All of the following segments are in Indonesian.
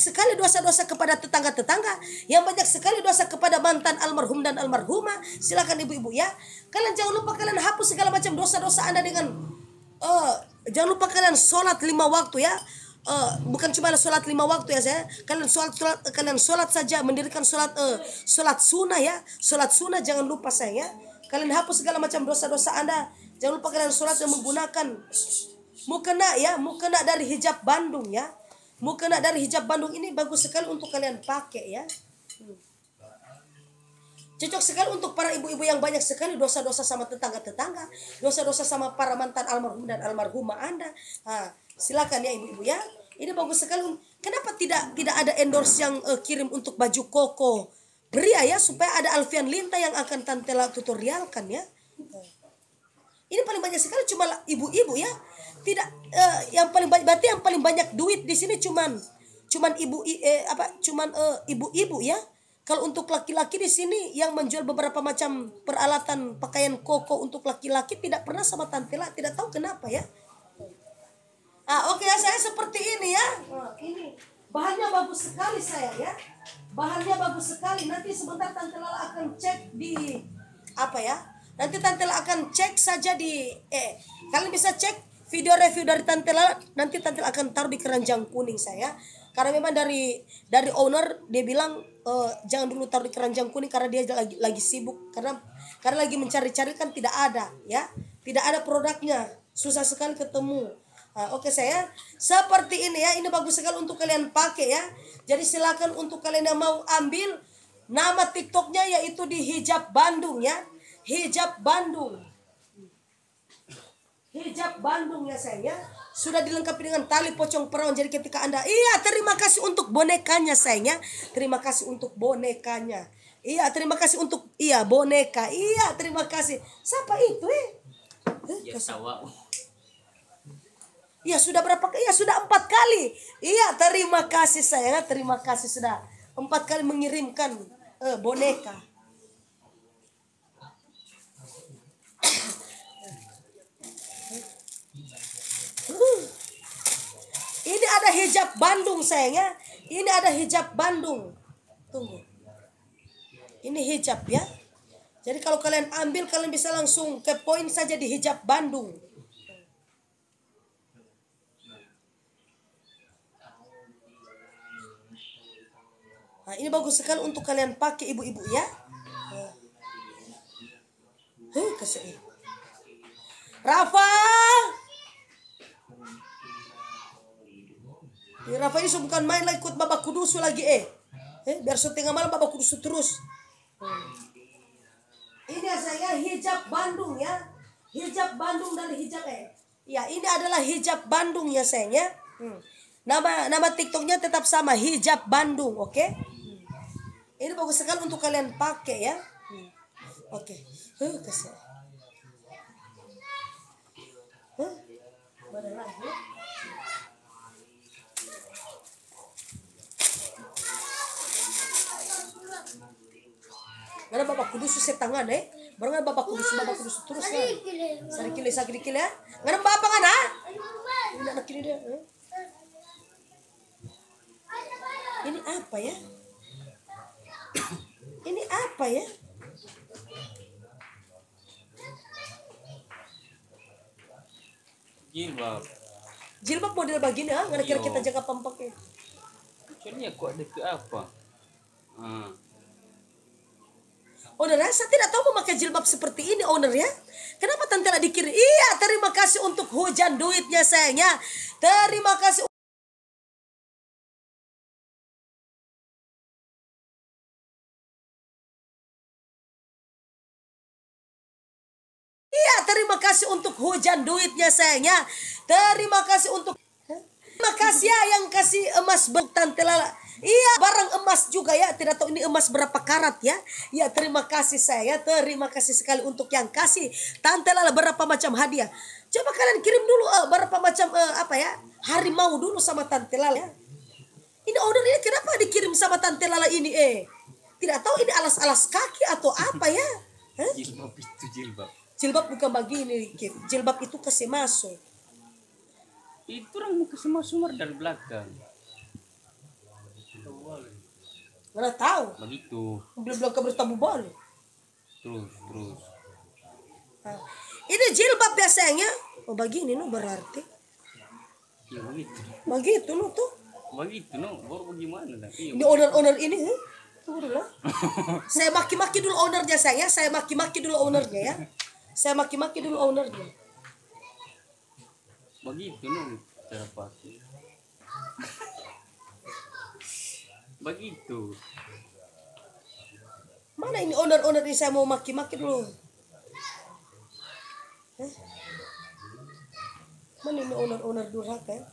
sekali dosa-dosa kepada tetangga-tetangga, yang banyak sekali dosa kepada mantan almarhum dan almarhumah. Silakan ibu-ibu ya. Kalian jangan lupa kalian hapus segala macam dosa-dosa Anda dengan uh, jangan lupa kalian sholat lima waktu ya. Uh, bukan cuma sholat lima waktu ya saya kalian sholat, sholat kalian sholat saja mendirikan sholat uh, sholat sunnah ya sholat sunnah jangan lupa saya ya kalian hapus segala macam dosa-dosa anda jangan lupa kalian sholat yang menggunakan mukena ya mukena dari hijab Bandung ya mukena dari hijab Bandung ini bagus sekali untuk kalian pakai ya. Cocok sekali untuk para ibu-ibu yang banyak sekali dosa-dosa sama tetangga-tetangga, dosa-dosa sama para mantan almarhum dan almarhumah Anda. Ha, silakan ya ibu-ibu ya. Ini bagus sekali. Kenapa tidak tidak ada endorse yang uh, kirim untuk baju koko? Beri ya, ya supaya ada Alfian Linta yang akan Tantela tutorialkan ya. Ini paling banyak sekali cuma ibu-ibu ya tidak uh, yang paling banyak berarti yang paling banyak duit di sini cuman cuman ibu eh, apa cuman eh, ibu-ibu uh, ya kalau untuk laki-laki di sini yang menjual beberapa macam peralatan pakaian koko untuk laki-laki tidak pernah sama tante lah tidak tahu kenapa ya ah oke okay, saya seperti ini ya ini bahannya bagus sekali saya ya bahannya bagus sekali nanti sebentar tantela akan cek di apa ya nanti tantela akan cek saja di eh kalian bisa cek video review dari Tante Lala nanti Tante akan taruh di keranjang kuning saya karena memang dari dari owner dia bilang e, jangan dulu taruh di keranjang kuning karena dia lagi lagi sibuk karena karena lagi mencari-cari kan tidak ada ya tidak ada produknya susah sekali ketemu nah, oke okay, saya seperti ini ya ini bagus sekali untuk kalian pakai ya jadi silakan untuk kalian yang mau ambil nama tiktoknya yaitu di hijab Bandung ya hijab Bandung hijab bandungnya ya sayang ya. sudah dilengkapi dengan tali pocong perawan jadi ketika anda iya terima kasih untuk bonekanya sayang ya. terima kasih untuk bonekanya iya terima kasih untuk iya boneka iya terima kasih siapa itu eh, ya sawa Iya sudah berapa kali Iya sudah empat kali Iya terima kasih sayang ya. Terima kasih sudah Empat kali mengirimkan eh, boneka hijab Bandung sayangnya. Ini ada hijab Bandung. Tunggu. Ini hijab ya. Jadi kalau kalian ambil kalian bisa langsung ke poin saja di hijab Bandung. Nah, ini bagus sekali untuk kalian pakai ibu-ibu ya. Huh, kesini. Rafa! Ya, Rafa Isu bukan main lagi ikut Bapak kudus lagi eh. eh biar setengah malam Bapak kudus terus. Ini saya hijab Bandung ya. Hijab Bandung dan hijab eh. Ya, ini adalah hijab Bandung ya sayangnya. Hmm. Nama nama TikToknya tetap sama hijab Bandung, oke? Okay? Hmm. Ini bagus sekali untuk kalian pakai ya. Hmm. Oke. Okay. Huh, kesel. Huh? Badan lagi. Ngana Bapak Kudus sa tangan eh. Barang Bapak Kudus, Bapak Kudus terus kan, Sari kile, sari kile ya Ngana Bapak nga na? Hindi na kile eh. Ini apa ya? Ini apa ya? Jilbab. Jilbab model begini ah, nggak kira kita jaga pampaknya. Kira-kira iya. kok ada ke apa? Hmm. Owner eh, saya tidak tahu memakai jilbab seperti ini owner ya? Kenapa tante tidak dikirim? Iya, terima kasih untuk hujan duitnya sayangnya. Terima kasih. Iya, terima kasih untuk hujan duitnya sayangnya. Terima kasih untuk... Terima kasih ya yang kasih emas buat tante lala. Iya, barang emas juga ya. Tidak tahu ini emas berapa karat ya. Ya, terima kasih saya. Terima kasih sekali untuk yang kasih. Tante Lala berapa macam hadiah. Coba kalian kirim dulu uh, berapa macam uh, apa ya? Harimau dulu sama Tante Lala ya. Ini order ini kenapa dikirim sama Tante Lala ini eh? Tidak tahu ini alas-alas kaki atau apa ya? Jilbab itu jilbab. Jilbab bukan begini, Jilbab itu kasih masuk. Itu orang mau kasih masuk dari belakang. Mana tahu. Begitu. Belum belum ke bertemu balik. Terus, terus. Nah, ini jilbab biasanya. Oh begini nu berarti. Ya begitu. Begitu nu tuh. Begitu nu, baru bagaimana tapi. Ya ini owner-owner ini, eh. tunggu dulu. saya maki-maki dulu ownernya saya, ya. saya maki-maki dulu ownernya ya. Saya maki-maki dulu ownernya. Begitu nu cara terapati begitu mana ini owner-owner ini saya mau maki-maki dulu Hah? mana ini owner-owner durhaka ya?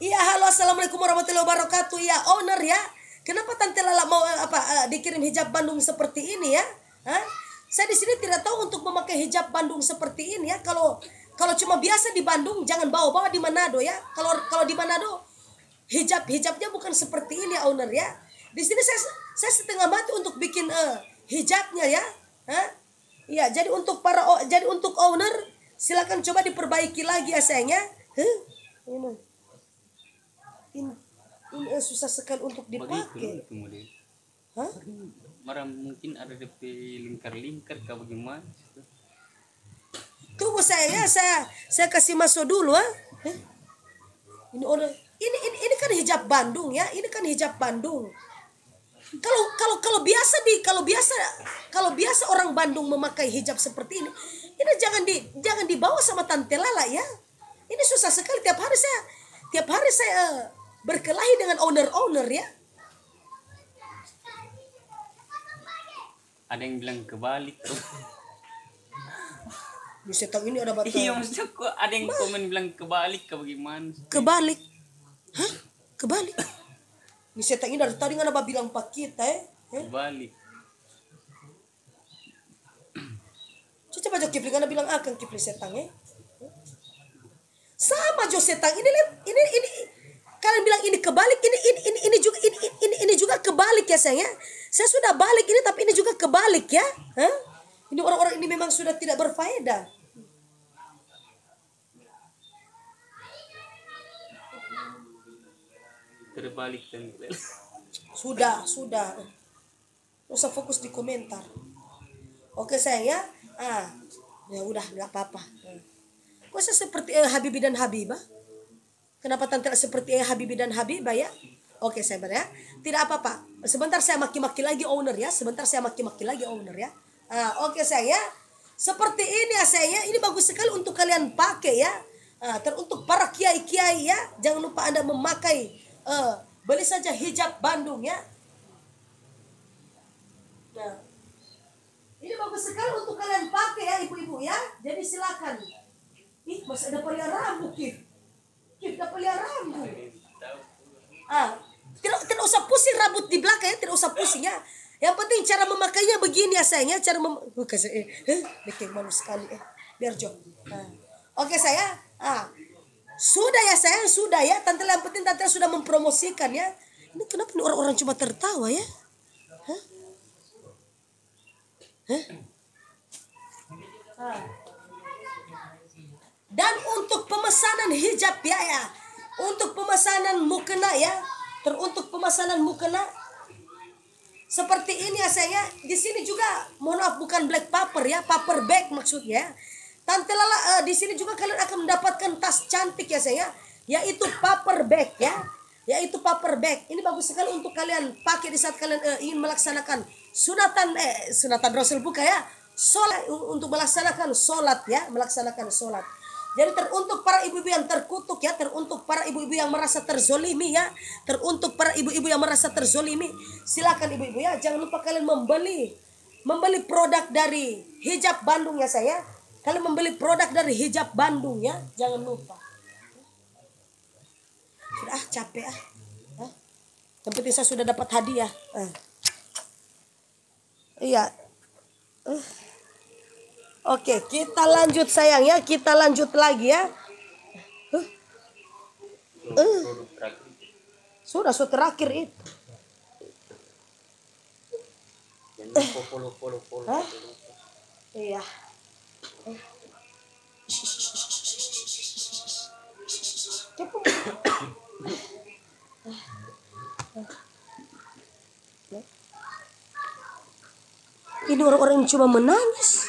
Iya, halo assalamualaikum warahmatullahi wabarakatuh. Ya, owner ya. Kenapa Tante Lala mau eh, apa eh, dikirim hijab Bandung seperti ini ya? Hah? Saya di sini tidak tahu untuk memakai hijab Bandung seperti ini ya. Kalau kalau cuma biasa di Bandung jangan bawa-bawa di Manado ya. Kalau kalau di Manado hijab hijabnya bukan seperti ini owner ya di sini saya saya setengah mati untuk bikin uh, hijabnya ya huh? ya jadi untuk para jadi untuk owner silakan coba diperbaiki lagi ya sayangnya huh? ini, ini, ini uh, susah sekali untuk dipakai huh? Marah mungkin ada DP lingkar-lingkar kau bagaimana? Tunggu saya ya, saya saya kasih masuk dulu ah. huh? Ini orang ini ini ini kan hijab Bandung ya ini kan hijab Bandung kalau kalau kalau biasa di kalau biasa kalau biasa orang Bandung memakai hijab seperti ini ini jangan di jangan dibawa sama tante Lala ya ini susah sekali tiap hari saya tiap hari saya eh, berkelahi dengan owner-owner ya ada yang bilang kebalik tuh bisa tahu ini ada batal iya maksudnya ada yang komen bilang kebalik ke bagaimana kebalik Hah? Kebalik? Ini setan ini dari tadi kenapa bilang pak kita eh? eh? Kebalik. Coba aja Kipli nggak bilang akan kipri setan eh? Sama Jo setan ini ini ini kalian bilang ini kebalik ini ini ini, ini juga ini, ini ini juga kebalik ya sayang ya. Saya sudah balik ini tapi ini juga kebalik ya. Hah? Ini orang-orang ini memang sudah tidak berfaedah. terbalik dan sudah sudah usah fokus di komentar oke saya ya ah ya udah nggak apa-apa kok saya seperti eh, Habibi dan Habibah kenapa tante seperti eh, Habibi dan Habibah ya oke saya ya tidak apa-apa sebentar saya maki-maki lagi owner ya sebentar saya maki-maki lagi owner ya ah, oke saya ya seperti ini ya saya ya. ini bagus sekali untuk kalian pakai ya ah, teruntuk para kiai-kiai ya jangan lupa anda memakai uh, beli saja hijab Bandung ya nah ini bagus sekali untuk kalian pakai ya ibu-ibu ya jadi silakan ih masih ada pelihara rambut kif kif ada pelihara rambut ah tidak tidak usah pusing rambut di belakang ya tidak usah pusing ya yang penting cara memakainya begini ya sayangnya cara mem bukan saya eh, eh, bikin malu sekali eh biar jok nah. oke saya ah sudah ya saya sudah ya. Tante yang penting tante sudah mempromosikan ya. Ini kenapa orang-orang cuma tertawa ya? Hah? Hah? Dan untuk pemesanan hijab ya ya. Untuk pemesanan mukena ya. Teruntuk pemesanan mukena seperti ini ya saya ya. di sini juga mohon maaf bukan black paper ya paper bag maksudnya ya. Tante Lala uh, di sini juga kalian akan mendapatkan tas cantik ya saya, yaitu paper bag ya, yaitu paper bag. Ini bagus sekali untuk kalian pakai di saat kalian uh, ingin melaksanakan sunatan eh sunatan Rasul buka ya, sholat untuk melaksanakan sholat ya, melaksanakan sholat. Jadi teruntuk para ibu-ibu yang terkutuk ya, teruntuk para ibu-ibu yang merasa terzolimi ya, teruntuk para ibu-ibu yang merasa terzolimi, silakan ibu-ibu ya, jangan lupa kalian membeli membeli produk dari hijab Bandung ya saya kalau membeli produk dari hijab Bandung ya, jangan lupa. Sudah ah, capek ah. Tempat Yang penting saya sudah dapat hadiah. Ah. Iya. Eh. Iya. Uh. Oke, kita lanjut sayang ya. Kita lanjut lagi ya. uh. Uh. Sudah, sudah terakhir itu. Eh. Iya. Ini orang-orang yang cuma menangis.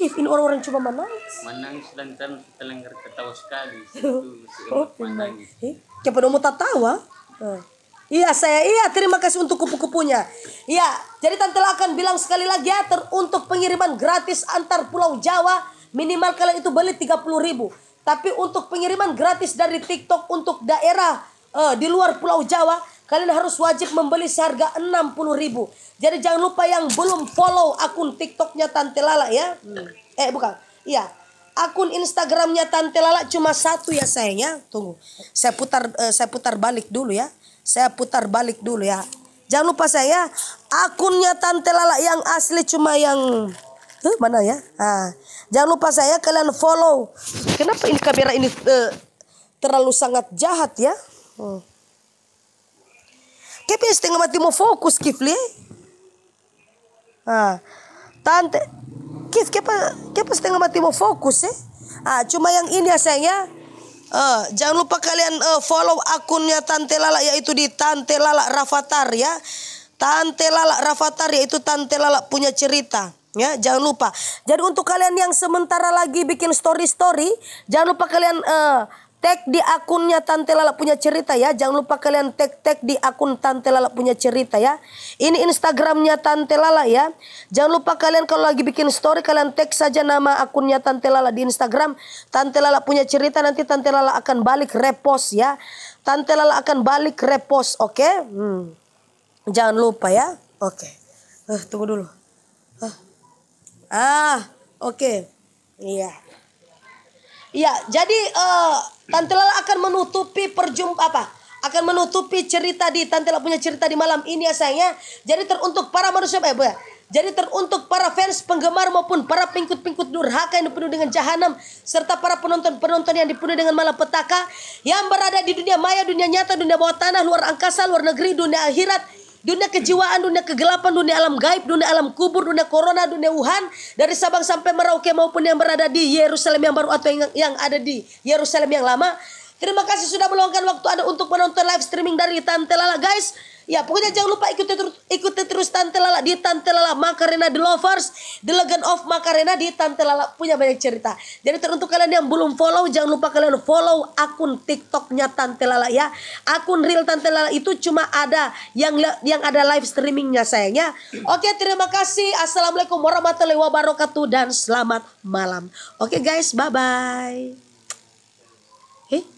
Kevin orang-orang cuma menangis. Menangis dan kan terlenggar ketawa sekali. Itu oh, menangis. Eh, siapa mau tertawa? Eh. Iya saya, iya terima kasih untuk kupu-kupunya. Iya, jadi Tante La akan bilang sekali lagi ya, ter, untuk pengiriman gratis antar Pulau Jawa minimal kalian itu beli 30 ribu. Tapi untuk pengiriman gratis dari TikTok untuk daerah uh, di luar Pulau Jawa, kalian harus wajib membeli seharga 60 ribu. Jadi jangan lupa yang belum follow akun TikToknya Tante Lala ya. Hmm. Eh bukan, iya akun Instagramnya Tante Lala cuma satu ya sayangnya. Tunggu, saya putar uh, saya putar balik dulu ya. Saya putar balik dulu ya. Jangan lupa saya akunnya Tante Lala yang asli cuma yang huh, eh, mana ya? Nah, jangan lupa saya kalian follow. Kenapa ini kamera ini uh, terlalu sangat jahat ya? Hmm. Kepia setengah mati mau fokus Kifli. Nah, tante Kif, kenapa, kenapa setengah mati mau fokus eh? Ah, cuma yang ini ya sayang ya. Uh, jangan lupa kalian uh, follow akunnya Tante Lala yaitu di Tante Lala Rafathar ya. Tante Lala Rafathar yaitu Tante Lala punya cerita ya jangan lupa. Jadi untuk kalian yang sementara lagi bikin story story jangan lupa kalian uh, Tag di akunnya Tante Lala punya cerita ya. Jangan lupa kalian tag tag di akun Tante Lala punya cerita ya. Ini Instagramnya Tante Lala ya. Jangan lupa kalian kalau lagi bikin story kalian tag saja nama akunnya Tante Lala di Instagram. Tante Lala punya cerita nanti Tante Lala akan balik repost ya. Tante Lala akan balik repost oke. Okay? Hmm. Jangan lupa ya. Oke. Okay. Uh, eh, tunggu dulu. Uh. Ah oke. Okay. Iya. Yeah. Iya, jadi uh, Tante Lala akan menutupi perjumpa apa? Akan menutupi cerita di Tante Lala punya cerita di malam ini ya sayangnya. Jadi teruntuk para manusia eh, buah. Jadi teruntuk para fans penggemar maupun para pingkut-pingkut durhaka yang dipenuhi dengan jahanam serta para penonton-penonton yang dipenuhi dengan malapetaka yang berada di dunia maya, dunia nyata, dunia bawah tanah, luar angkasa, luar negeri, dunia akhirat Dunia kejiwaan, dunia kegelapan, dunia alam gaib, dunia alam kubur, dunia corona, dunia Wuhan. Dari Sabang sampai Merauke maupun yang berada di Yerusalem yang baru atau yang, yang ada di Yerusalem yang lama. Terima kasih sudah meluangkan waktu Anda untuk menonton live streaming dari Tante Lala guys. Ya pokoknya jangan lupa ikuti terus ikuti terus Tante Lala di Tante Lala Makarena The Lovers, The Legend of Makarena di Tante Lala punya banyak cerita. Jadi untuk kalian yang belum follow jangan lupa kalian follow akun TikToknya Tante Lala ya. Akun real Tante Lala itu cuma ada yang yang ada live streamingnya sayangnya. Oke terima kasih. Assalamualaikum warahmatullahi wabarakatuh dan selamat malam. Oke guys bye bye. Eh?